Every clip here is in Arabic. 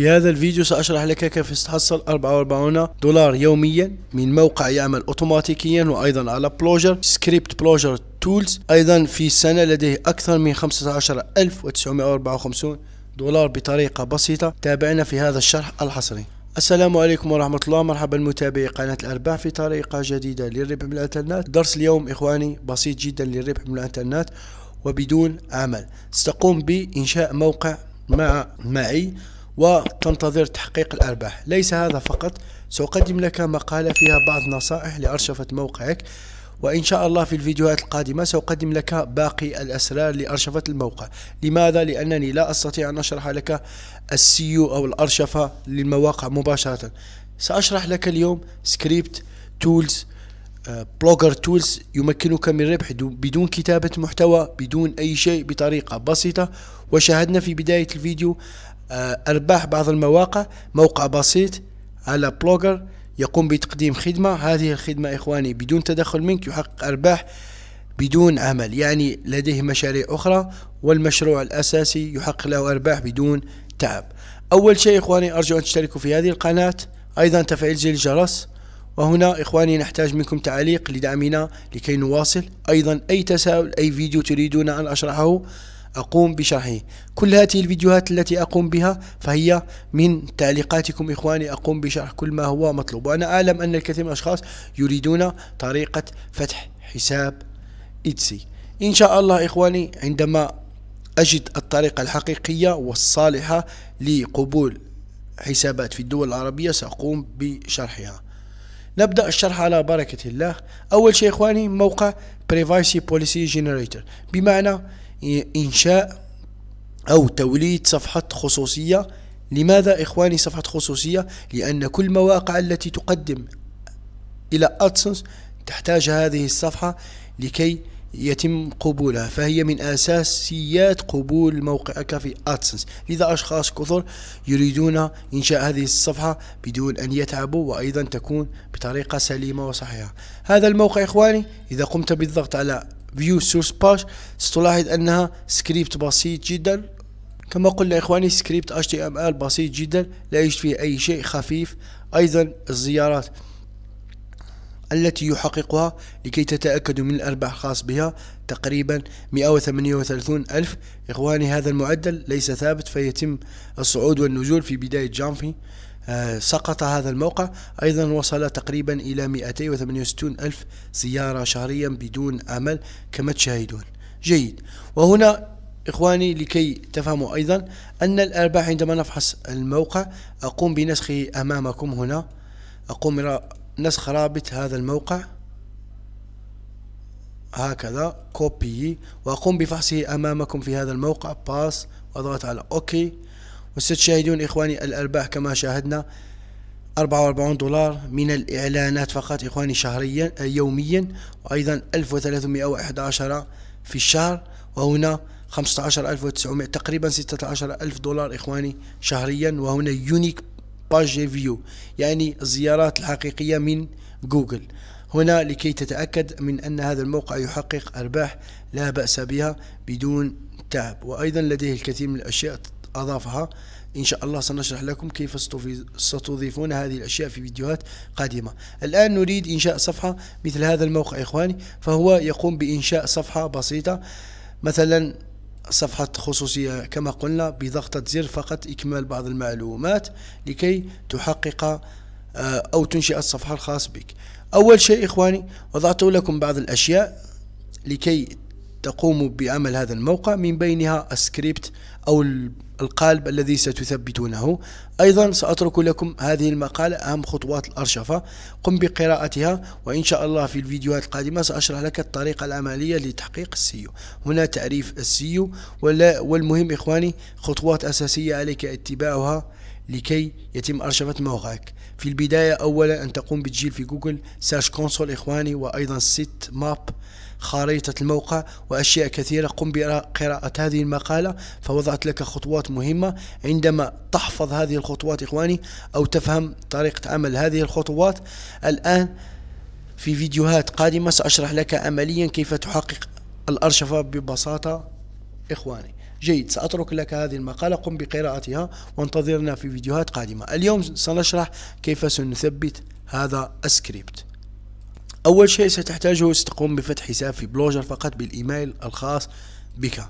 في هذا الفيديو سأشرح لك كيف تحصل 44 دولار يوميا من موقع يعمل أوتوماتيكيا وأيضا على بلوجر سكريبت بلوجر تولز أيضا في السنة لديه أكثر من 15954 دولار بطريقة بسيطة تابعنا في هذا الشرح الحصري السلام عليكم ورحمة الله مرحبا متابعي قناة الأرباح في طريقة جديدة للربح من الإنترنت درس اليوم إخواني بسيط جدا للربح من الإنترنت وبدون عمل ستقوم بإنشاء موقع مع معي وتنتظر تحقيق الأرباح ليس هذا فقط سأقدم لك مقالة فيها بعض نصائح لأرشفة موقعك وإن شاء الله في الفيديوهات القادمة سأقدم لك باقي الأسرار لأرشفة الموقع لماذا؟ لأنني لا أستطيع أن أشرح لك السيو أو الأرشفة للمواقع مباشرة سأشرح لك اليوم سكريبت تولز بلوجر تولز يمكنك من ربح بدون كتابة محتوى بدون أي شيء بطريقة بسيطة وشاهدنا في بداية الفيديو آه، أرباح بعض المواقع موقع بسيط على بلوجر يقوم بتقديم خدمة هذه الخدمة إخواني بدون تدخل منك يحقق أرباح بدون عمل يعني لديه مشاريع أخرى والمشروع الأساسي يحقق له أرباح بدون تعب أول شيء إخواني أرجو أن تشتركوا في هذه القناة أيضا تفعيل زر الجرس وهنا إخواني نحتاج منكم تعليق لدعمنا لكي نواصل أيضا أي تساؤل أي فيديو تريدون أن أشرحه أقوم بشرحه كل هذه الفيديوهات التي أقوم بها فهي من تعليقاتكم إخواني أقوم بشرح كل ما هو مطلوب وأنا أعلم أن الكثير من الأشخاص يريدون طريقة فتح حساب إتسي إن شاء الله إخواني عندما أجد الطريقة الحقيقية والصالحة لقبول حسابات في الدول العربية سأقوم بشرحها نبدأ الشرح على بركة الله أول شيء إخواني موقع Privacy Policy Generator بمعنى إنشاء أو توليد صفحة خصوصية لماذا إخواني صفحة خصوصية؟ لأن كل المواقع التي تقدم إلى أدسنس تحتاج هذه الصفحة لكي يتم قبولها فهي من أساسيات قبول موقعك في أدسنس لذا أشخاص كثر يريدون إنشاء هذه الصفحة بدون أن يتعبوا وأيضا تكون بطريقة سليمة وصحيحة هذا الموقع إخواني إذا قمت بالضغط على فيو سورس باش ستلاحظ انها سكريبت بسيط جدا كما قلنا اخواني سكريبت HTML بسيط جدا لا يوجد فيه اي شيء خفيف ايضا الزيارات التي يحققها لكي تتأكدوا من الأرباح الخاص بها تقريبا 138 ألف إخواني هذا المعدل ليس ثابت فيتم الصعود والنزول في بداية جامبي آه، سقط هذا الموقع أيضا وصل تقريبا إلى 268 ألف زيارة شهريا بدون أمل كما تشاهدون جيد وهنا إخواني لكي تفهموا أيضا أن الأرباح عندما نفحص الموقع أقوم بنسخه أمامكم هنا أقوم بنسخ رابط هذا الموقع هكذا كوبي وأقوم بفحصه أمامكم في هذا الموقع باس وأضغط على أوكي OK وستشاهدون إخواني الأرباح كما شاهدنا 44 دولار من الإعلانات فقط إخواني شهريا يوميا وأيضا 1311 في الشهر وهنا 15900 تقريبا 16000 دولار إخواني شهريا وهنا يونيك باج فيو يعني الزيارات الحقيقية من جوجل هنا لكي تتأكد من أن هذا الموقع يحقق أرباح لا بأس بها بدون تعب وأيضا لديه الكثير من الأشياء أضافها إن شاء الله سنشرح لكم كيف ستضيفون هذه الأشياء في فيديوهات قادمة الآن نريد إنشاء صفحة مثل هذا الموقع إخواني فهو يقوم بإنشاء صفحة بسيطة مثلا صفحة خصوصية كما قلنا بضغطة زر فقط إكمال بعض المعلومات لكي تحقق آه، أو تنشئ الصفحة الخاص بك أول شيء إخواني وضعت لكم بعض الأشياء لكي تقوم بعمل هذا الموقع من بينها السكريبت أو القالب الذي ستثبتونه أيضا سأترك لكم هذه المقالة أهم خطوات الأرشفة قم بقراءتها وإن شاء الله في الفيديوهات القادمة سأشرح لك الطريقة العملية لتحقيق السيو هنا تعريف السيو والمهم إخواني خطوات أساسية عليك اتباعها لكي يتم أرشفة موقعك في البداية أولا أن تقوم بتجيل في جوجل سيرش كونسول إخواني وأيضا سيت ماب خريطة الموقع وأشياء كثيرة قم بقراءة هذه المقالة فوضعت لك خطوات مهمة عندما تحفظ هذه الخطوات إخواني أو تفهم طريقة عمل هذه الخطوات الآن في فيديوهات قادمة سأشرح لك عمليا كيف تحقق الأرشفة ببساطة إخواني جيد سأترك لك هذه المقالة قم بقراءتها وانتظرنا في فيديوهات قادمة اليوم سنشرح كيف سنثبت هذا السكريبت أول شيء ستحتاجه ستقوم بفتح حساب في بلوجر فقط بالإيميل الخاص بك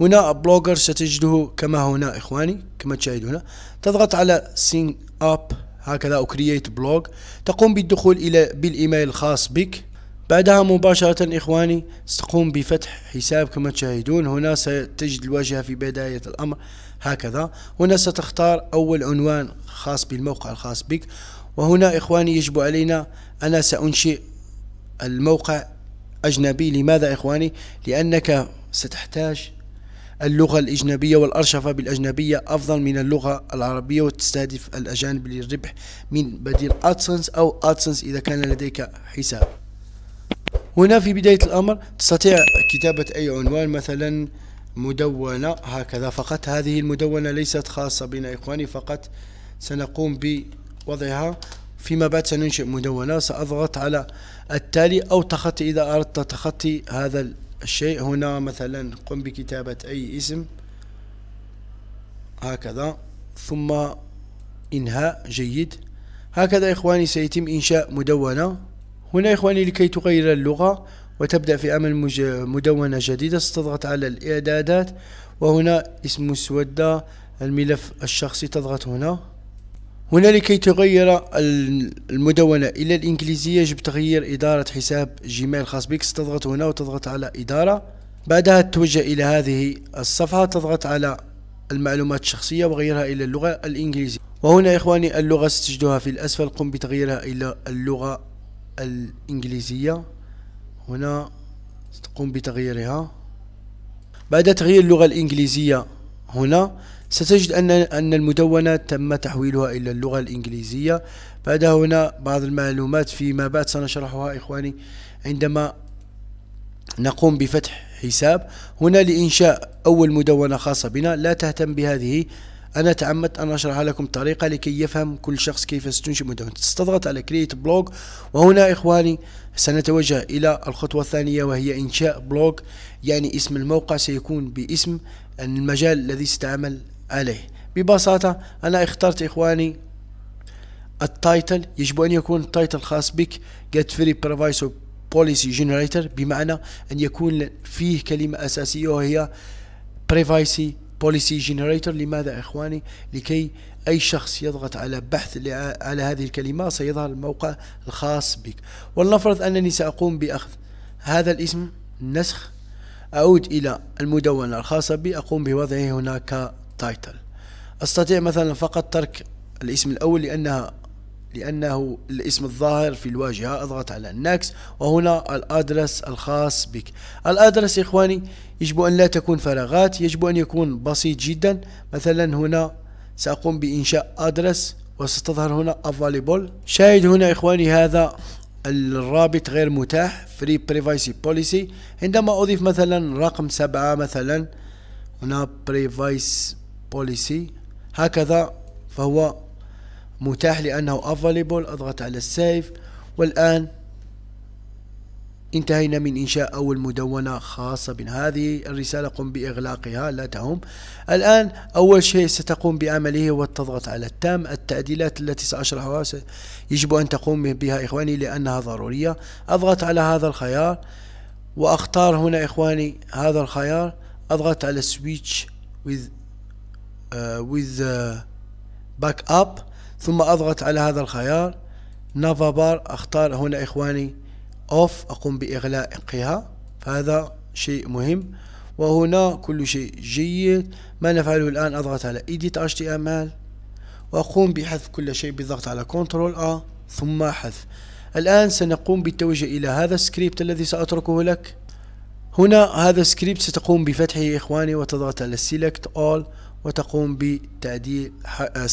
هنا بلوجر ستجده كما هنا إخواني كما تشاهد هنا تضغط على سين أب هكذا أو كرييت بلوج تقوم بالدخول إلى بالإيميل الخاص بك بعدها مباشرة إخواني ستقوم بفتح حساب كما تشاهدون هنا ستجد الواجهة في بداية الأمر هكذا هنا ستختار أول عنوان خاص بالموقع الخاص بك وهنا إخواني يجب علينا أنا سأنشئ الموقع أجنبي لماذا إخواني لأنك ستحتاج اللغة الأجنبية والأرشفة بالأجنبية أفضل من اللغة العربية وتستهدف الأجانب للربح من بديل أدسنس أو أدسنس إذا كان لديك حساب هنا في بداية الأمر تستطيع كتابة أي عنوان مثلا مدونة هكذا فقط هذه المدونة ليست خاصة بنا إخواني فقط سنقوم بوضعها فيما بعد سننشئ مدونة سأضغط على التالي أو تخطي إذا أردت تخطي هذا الشيء هنا مثلا قم بكتابة أي اسم هكذا ثم إنهاء جيد هكذا إخواني سيتم إنشاء مدونة هنا إخواني لكي تغير اللغة وتبدأ في عمل مدونة جديدة ستضغط على الإعدادات وهنا اسم مسودة الملف الشخصي تضغط هنا هنا لكي تغير المدونة إلى الإنجليزية يجب تغيير إدارة حساب جيميل خاص بك ستضغط هنا وتضغط على إدارة بعدها تتوجه إلى هذه الصفحة تضغط على المعلومات الشخصية وغيرها إلى اللغة الإنجليزية وهنا إخواني اللغة ستجدها في الأسفل قم بتغييرها إلى اللغة الإنجليزية هنا ستقوم بتغييرها بعد تغيير اللغة الإنجليزية هنا ستجد أن أن المدونة تم تحويلها إلى اللغة الإنجليزية بعد هنا بعض المعلومات فيما بعد سنشرحها إخواني عندما نقوم بفتح حساب هنا لإنشاء أول مدونة خاصة بنا لا تهتم بهذه أنا تعمدت أن أشرح لكم الطريقة لكي يفهم كل شخص كيف ستنشئ مدونة ستضغط على كرييت بلوج وهنا إخواني سنتوجه إلى الخطوة الثانية وهي إنشاء بلوج يعني اسم الموقع سيكون باسم المجال الذي ستعمل عليه ببساطة أنا اخترت إخواني التايتل يجب أن يكون التايتل خاص بك get free proviso policy generator بمعنى أن يكون فيه كلمة أساسية وهي privacy policy generator لماذا إخواني لكي أي شخص يضغط على بحث على هذه الكلمة سيظهر الموقع الخاص بك ولنفرض أنني سأقوم بأخذ هذا الاسم نسخ أعود إلى المدونة الخاصة بي أقوم بوضعه هناك تايتل أستطيع مثلا فقط ترك الاسم الأول لأنها لأنه الاسم الظاهر في الواجهة أضغط على النكس وهنا الأدرس الخاص بك الأدرس إخواني يجب أن لا تكون فراغات يجب أن يكون بسيط جدا مثلا هنا سأقوم بإنشاء أدرس وستظهر هنا available شاهد هنا إخواني هذا الرابط غير متاح فري privacy بوليسي عندما أضيف مثلا رقم سبعة مثلا هنا privacy بوليسي هكذا فهو متاح لأنه افاليبل أضغط على السيف والآن انتهينا من إنشاء أول مدونة خاصة بهذه الرسالة قم بإغلاقها لا تهم الآن أول شيء ستقوم بعمله هو التضغط على التام التعديلات التي سأشرحها يجب أن تقوم بها إخواني لأنها ضرورية أضغط على هذا الخيار وأختار هنا إخواني هذا الخيار أضغط على switch with آه، with باك اب ثم اضغط على هذا الخيار نافا بار اختار هنا اخواني اوف اقوم باغلاقها فهذا شيء مهم وهنا كل شيء جيد ما نفعله الان اضغط على ايديت تي ام ال واقوم بحذف كل شيء بالضغط على كنترول ا ثم حذف الان سنقوم بالتوجه الى هذا السكريبت الذي ساتركه لك هنا هذا السكريبت ستقوم بفتحه اخواني وتضغط على سيلكت اول وتقوم بتعديل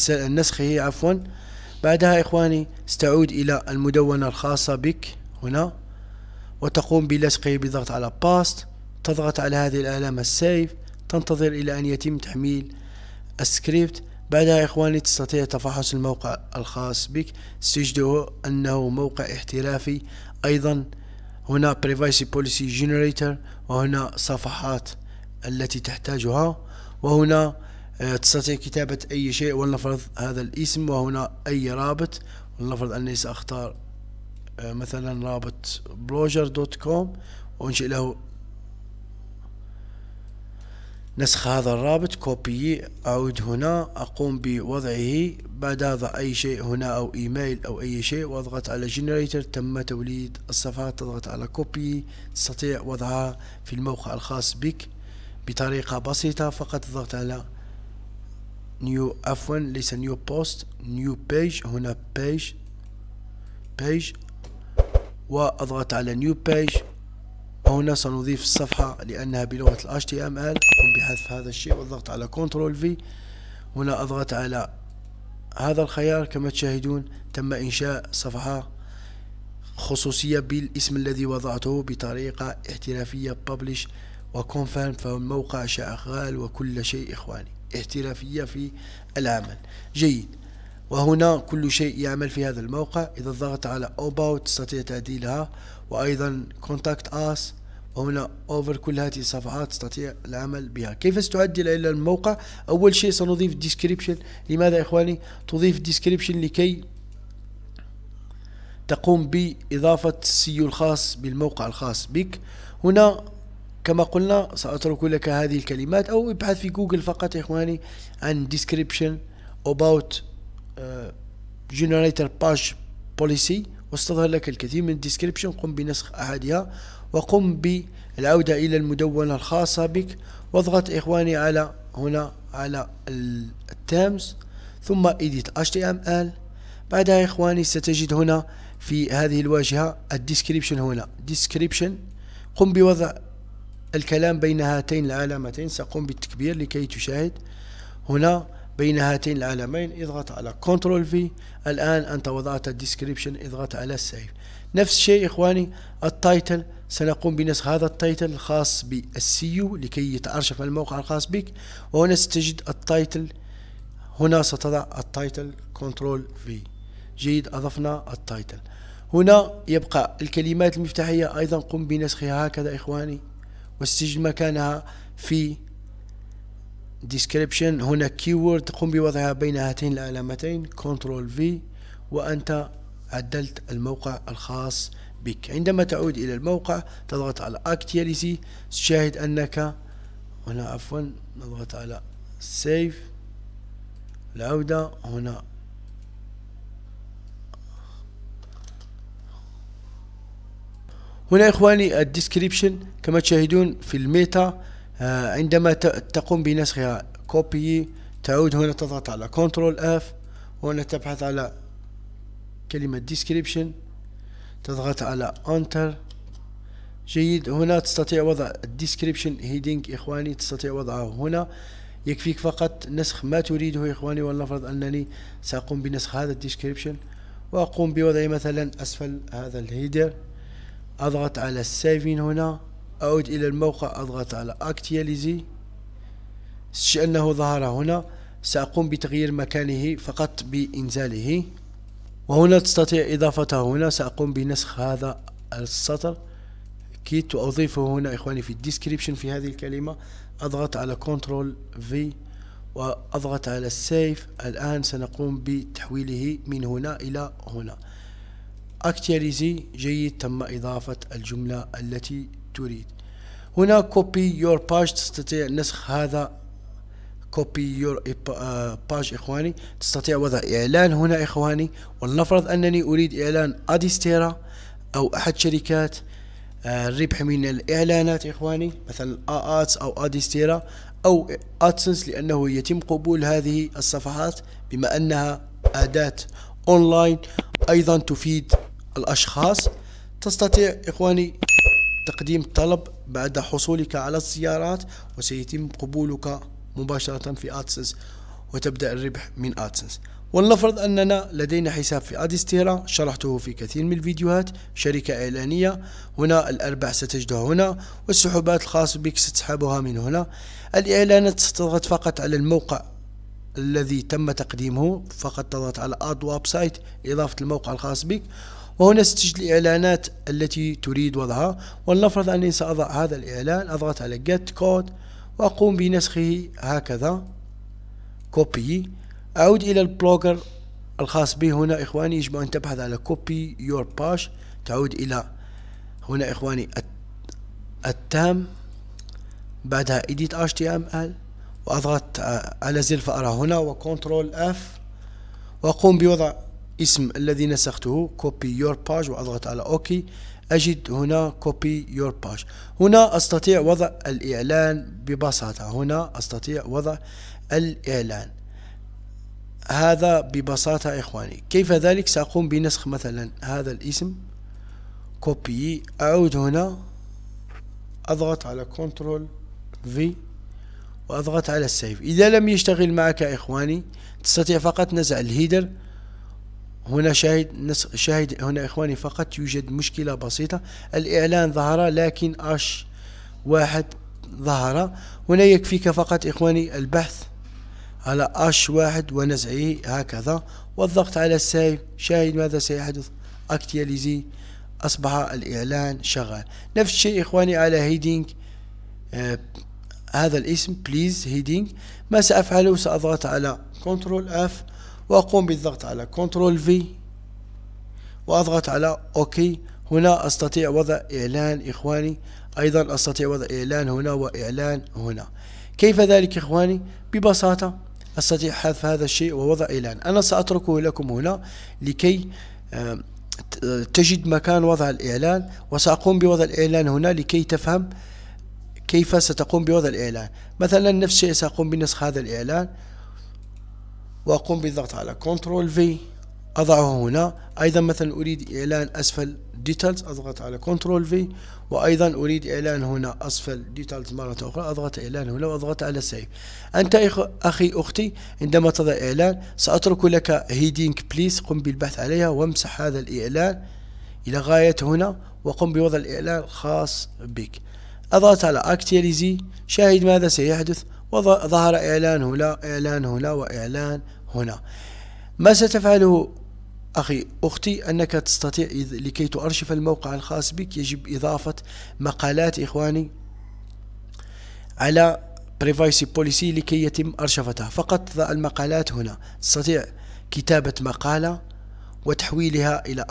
آه، نسخه عفوا بعدها إخواني ستعود إلى المدونة الخاصة بك هنا وتقوم بلصقه بضغط على باست تضغط على هذه العلامة السيف تنتظر إلى أن يتم تحميل السكريبت بعدها إخواني تستطيع تفحص الموقع الخاص بك تجده أنه موقع احترافي أيضا هنا Privacy Policy Generator وهنا صفحات التي تحتاجها وهنا آه، تستطيع كتابة أي شيء ولنفرض هذا الاسم وهنا أي رابط ولنفرض أني سأختار آه، مثلا رابط بلوجر دوت كوم وأنشئ له نسخ هذا الرابط كوبي أعود هنا أقوم بوضعه بعد هذا أي شيء هنا أو إيميل أو أي شيء وأضغط على جنريتر تم توليد الصفحات تضغط على كوبي تستطيع وضعها في الموقع الخاص بك بطريقة بسيطة فقط تضغط على نيو عفوا ليس نيو بوست نيو بيج هنا بيج بيج واضغط على نيو بيج هنا سنضيف الصفحة لأنها بلغة ال HTML أقوم بحذف هذا الشيء والضغط على Ctrl V هنا أضغط على هذا الخيار كما تشاهدون تم إنشاء صفحة خصوصية بالاسم الذي وضعته بطريقة احترافية Publish و فهو فالموقع شغال وكل شيء إخواني الاحترافية في العمل جيد وهنا كل شيء يعمل في هذا الموقع إذا ضغط على About تستطيع تعديلها وأيضا Contact Us وهنا أوفر كل هذه الصفحات تستطيع العمل بها كيف ستعدل إلى الموقع أول شيء سنضيف ديسكريبشن لماذا إخواني تضيف ديسكريبشن لكي تقوم بإضافة السيو الخاص بالموقع الخاص بك هنا كما قلنا سأترك لك هذه الكلمات أو ابحث في جوجل فقط يا إخواني عن description about uh, generator page policy واستظهر لك الكثير من الديسكريبشن قم بنسخ أحدها وقم بالعودة إلى المدونة الخاصة بك واضغط إخواني على هنا على التيمز ثم edit html بعدها إخواني ستجد هنا في هذه الواجهة الديسكريبشن هنا ديسكريبشن قم بوضع الكلام بين هاتين العلامتين سأقوم بالتكبير لكي تشاهد هنا بين هاتين العلامين اضغط على كنترول في الآن أنت وضعت الديسكريبشن اضغط على السيف نفس الشيء إخواني التايتل سنقوم بنسخ هذا التايتل الخاص بالسيو لكي يتعرشف الموقع الخاص بك وهنا ستجد التايتل هنا ستضع التايتل كنترول في جيد أضفنا التايتل هنا يبقى الكلمات المفتاحية أيضا قم بنسخها هكذا إخواني والسجل مكانها في description هنا keyword قم بوضعها بين هاتين العلامتين Ctrl V وأنت عدلت الموقع الخاص بك عندما تعود إلى الموقع تضغط على Actuality تشاهد أنك هنا عفوا نضغط على Save العودة هنا هنا إخواني الديسكريبشن كما تشاهدون في الميتا آه، عندما تقوم بنسخها كوبي تعود هنا تضغط على كنترول اف وهنا تبحث على كلمة ديسكريبشن تضغط على انتر جيد هنا تستطيع وضع الديسكريبشن هيدينج إخواني تستطيع وضعه هنا يكفيك فقط نسخ ما تريده إخواني ولنفرض أنني سأقوم بنسخ هذا الديسكريبشن وأقوم بوضع مثلا أسفل هذا الهيدر اضغط على السيفين هنا اعود الى الموقع اضغط على اكتياليزي انه ظهر هنا سأقوم بتغيير مكانه فقط بإنزاله وهنا تستطيع إضافته هنا سأقوم بنسخ هذا السطر كيت وأضيفه هنا إخواني في الديسكريبشن في هذه الكلمة أضغط على كنترول في وأضغط على السيف الآن سنقوم بتحويله من هنا إلى هنا اكتياليزي جيد تم إضافة الجملة التي تريد هنا copy your page تستطيع نسخ هذا copy your آه، page إخواني تستطيع وضع إعلان هنا إخواني ولنفرض أنني أريد إعلان أديستيرا أو أحد شركات آه، الربح من الإعلانات إخواني مثلا آآتس أو أديستيرا أو أدسنس لأنه يتم قبول هذه الصفحات بما أنها أداة أونلاين أيضا تفيد الأشخاص تستطيع إخواني تقديم طلب بعد حصولك على الزيارات وسيتم قبولك مباشرة في أدسنس وتبدأ الربح من أدسنس ولنفرض أننا لدينا حساب في أديستيرا شرحته في كثير من الفيديوهات شركة إعلانية هنا الأرباح ستجدها هنا والسحوبات الخاصة بك ستسحبها من هنا الإعلانات ستضغط فقط على الموقع الذي تم تقديمه فقط تضغط على اد ويب سايت إضافة الموقع الخاص بك وهنا ستجد الإعلانات التي تريد وضعها ولنفرض أنني سأضع هذا الإعلان أضغط على get code وأقوم بنسخه هكذا copy أعود إلى البلوجر الخاص به هنا إخواني يجب أن تبحث على copy your باش تعود إلى هنا إخواني التام بعدها edit html وأضغط على زر فأرى هنا وكنترول F وأقوم بوضع اسم الذي نسخته copy your page وأضغط على اوكي أجد هنا copy your page هنا أستطيع وضع الإعلان ببساطة هنا أستطيع وضع الإعلان هذا ببساطة إخواني كيف ذلك سأقوم بنسخ مثلا هذا الاسم كوبي أعود هنا أضغط على كنترول في وأضغط على السيف إذا لم يشتغل معك إخواني تستطيع فقط نزع الهيدر هنا شاهد شاهد هنا إخواني فقط يوجد مشكلة بسيطة الإعلان ظهر لكن أش واحد ظهر هنا يكفيك فقط إخواني البحث على أش واحد ونزعه هكذا والضغط على السيف شاهد ماذا سيحدث أكتياليزي أصبح الإعلان شغال نفس الشيء إخواني على هيدينج آه هذا الاسم بليز هيدينج ما سأفعله سأضغط على كنترول اف وأقوم بالضغط على كنترول في وأضغط على أوكي هنا أستطيع وضع إعلان إخواني أيضا أستطيع وضع إعلان هنا وإعلان هنا كيف ذلك إخواني ببساطة أستطيع حذف هذا الشيء ووضع إعلان أنا سأتركه لكم هنا لكي تجد مكان وضع الإعلان وسأقوم بوضع الإعلان هنا لكي تفهم كيف ستقوم بوضع الإعلان مثلا نفس الشيء سأقوم بنسخ هذا الإعلان وأقوم بالضغط على كنترول في أضعه هنا أيضا مثلا أريد إعلان أسفل ديتالز أضغط على كنترول في وأيضا أريد إعلان هنا أسفل ديتالز مرة أخرى أضغط إعلان هنا وأضغط على سيف أنت أخي أختي عندما تضع إعلان سأترك لك هيدينك بليز قم بالبحث عليها وامسح هذا الإعلان إلى غاية هنا وقم بوضع الإعلان خاص بك أضغط على أكتياليزي شاهد ماذا سيحدث وظهر إعلان هنا إعلان هنا وإعلان هنا ما ستفعله أخي أختي أنك تستطيع لكي تؤرشف الموقع الخاص بك يجب إضافة مقالات إخواني على privacy policy لكي يتم أرشفتها فقط المقالات هنا تستطيع كتابة مقالة وتحويلها إلى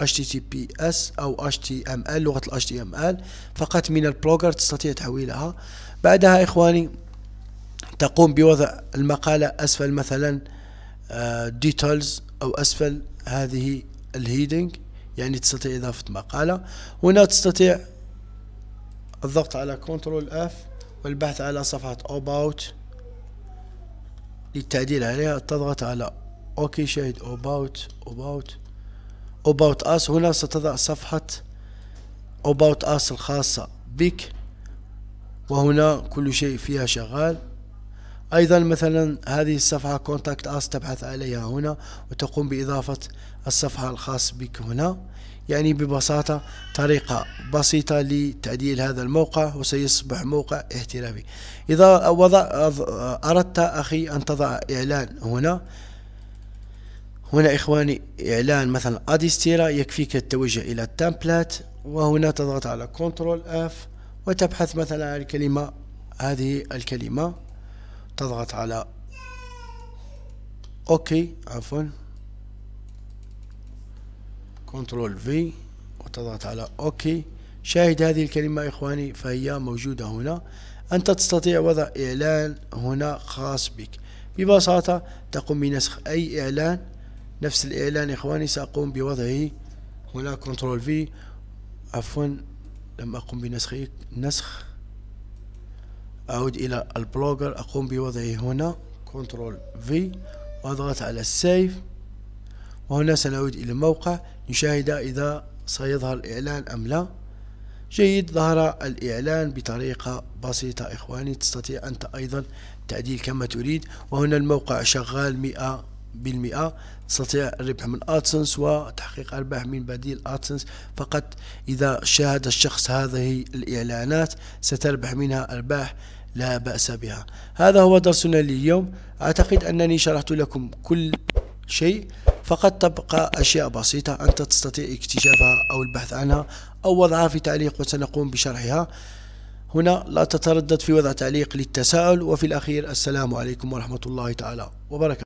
HTTPS أو HTML لغة ال HTML فقط من البلوجر تستطيع تحويلها بعدها إخواني تقوم بوضع المقالة أسفل مثلا ديتولز آه، أو أسفل هذه الهيدنج يعني تستطيع إضافة مقالة هنا تستطيع الضغط على كنترول اف والبحث على صفحة about للتعديل عليها تضغط على اوكي شاهد about about about us هنا ستضع صفحة about us الخاصة بك وهنا كل شيء فيها شغال ايضا مثلا هذه الصفحة كونتاكت اس تبحث عليها هنا وتقوم باضافة الصفحة الخاص بك هنا يعني ببساطة طريقة بسيطة لتعديل هذا الموقع وسيصبح موقع احترافي إذا وضع أردت أخي أن تضع إعلان هنا هنا إخواني إعلان مثلا أديستيرا يكفيك التوجه إلى التامبلات وهنا تضغط على كنترول اف وتبحث مثلا عن الكلمة هذه الكلمة تضغط على اوكي عفوا كنترول في وتضغط على اوكي شاهد هذه الكلمة إخواني فهي موجودة هنا أنت تستطيع وضع إعلان هنا خاص بك ببساطة تقوم بنسخ أي إعلان نفس الإعلان إخواني سأقوم بوضعه هنا كنترول في عفوا لم أقم بنسخه نسخ أعود إلى البلوجر أقوم بوضعه هنا كنترول في وأضغط على السيف وهنا سنعود إلى الموقع نشاهد إذا سيظهر الإعلان أم لا جيد ظهر الإعلان بطريقة بسيطة إخواني تستطيع أنت أيضا تعديل كما تريد وهنا الموقع شغال مئة بالمئة تستطيع الربح من ادسنس وتحقيق ارباح من بديل ادسنس فقط اذا شاهد الشخص هذه الاعلانات ستربح منها ارباح لا بأس بها هذا هو درسنا لليوم أعتقد أنني شرحت لكم كل شيء فقد تبقى أشياء بسيطة أنت تستطيع اكتشافها أو البحث عنها أو وضعها في تعليق وسنقوم بشرحها هنا لا تتردد في وضع تعليق للتساؤل وفي الأخير السلام عليكم ورحمة الله تعالى وبركاته